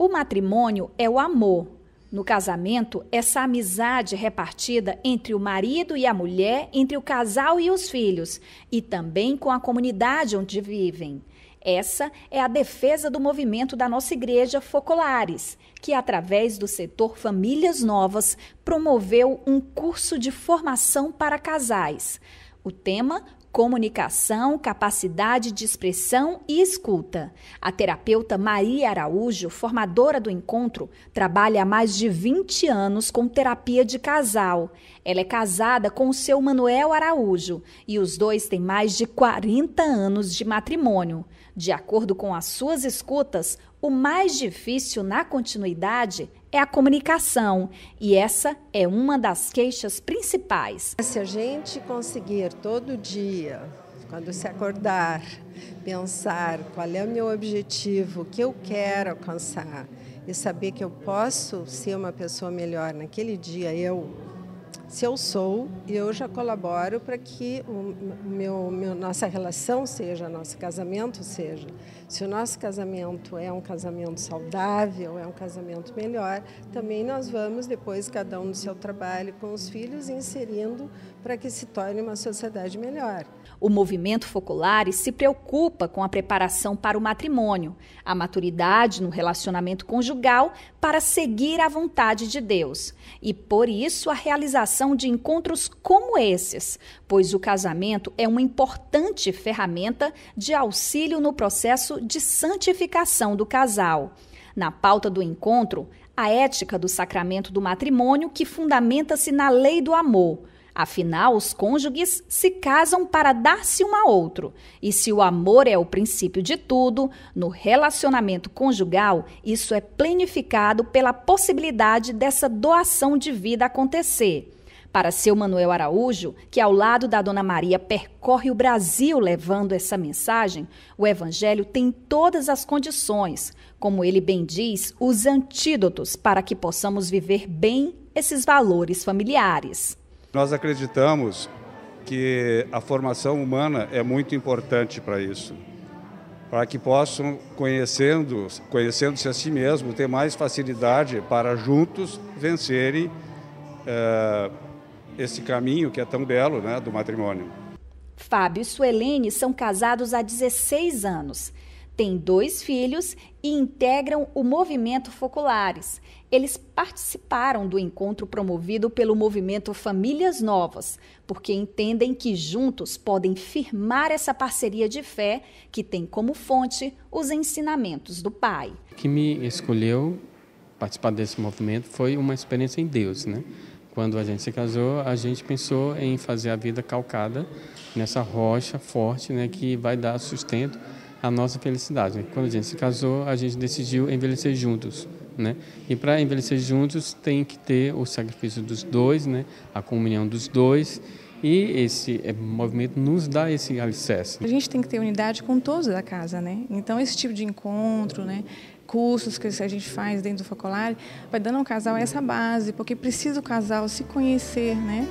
O matrimônio é o amor. No casamento, essa amizade é repartida entre o marido e a mulher, entre o casal e os filhos, e também com a comunidade onde vivem. Essa é a defesa do movimento da nossa igreja Focolares, que, através do setor Famílias Novas, promoveu um curso de formação para casais. O tema comunicação, capacidade de expressão e escuta. A terapeuta Maria Araújo, formadora do encontro, trabalha há mais de 20 anos com terapia de casal. Ela é casada com o seu Manuel Araújo e os dois têm mais de 40 anos de matrimônio. De acordo com as suas escutas, o mais difícil na continuidade é a comunicação e essa é uma das queixas principais. Se a gente conseguir todo dia, quando se acordar, pensar qual é o meu objetivo, o que eu quero alcançar e saber que eu posso ser uma pessoa melhor naquele dia, eu, se eu sou, eu já colaboro para que o meu, meu, nossa relação seja, nosso casamento seja. Se o nosso casamento é um casamento saudável, é um casamento melhor, também nós vamos depois, cada um no seu trabalho com os filhos, inserindo para que se torne uma sociedade melhor. O movimento Focolares se preocupa com a preparação para o matrimônio, a maturidade no relacionamento conjugal para seguir a vontade de Deus e, por isso, a realização realização de encontros como esses, pois o casamento é uma importante ferramenta de auxílio no processo de santificação do casal. Na pauta do encontro, a ética do sacramento do matrimônio que fundamenta-se na lei do amor. Afinal, os cônjuges se casam para dar-se um ao outro. E se o amor é o princípio de tudo, no relacionamento conjugal, isso é planificado pela possibilidade dessa doação de vida acontecer. Para seu Manuel Araújo, que ao lado da Dona Maria percorre o Brasil levando essa mensagem, o Evangelho tem todas as condições, como ele bem diz, os antídotos para que possamos viver bem esses valores familiares. Nós acreditamos que a formação humana é muito importante para isso, para que possam, conhecendo, conhecendo-se a si mesmo, ter mais facilidade para juntos vencerem. Uh, esse caminho que é tão belo né, do matrimônio. Fábio e Suelene são casados há 16 anos, têm dois filhos e integram o movimento Foculares. Eles participaram do encontro promovido pelo movimento Famílias Novas, porque entendem que juntos podem firmar essa parceria de fé que tem como fonte os ensinamentos do Pai. Que me escolheu participar desse movimento foi uma experiência em Deus, né? Quando a gente se casou, a gente pensou em fazer a vida calcada nessa rocha forte, né, que vai dar sustento à nossa felicidade. Quando a gente se casou, a gente decidiu envelhecer juntos, né? E para envelhecer juntos tem que ter o sacrifício dos dois, né? A comunhão dos dois e esse é, movimento nos dá esse alicerce. A gente tem que ter unidade com todos da casa, né? Então esse tipo de encontro, né? cursos que a gente faz dentro do Focolare, vai dando ao casal essa base, porque precisa o casal se conhecer, né?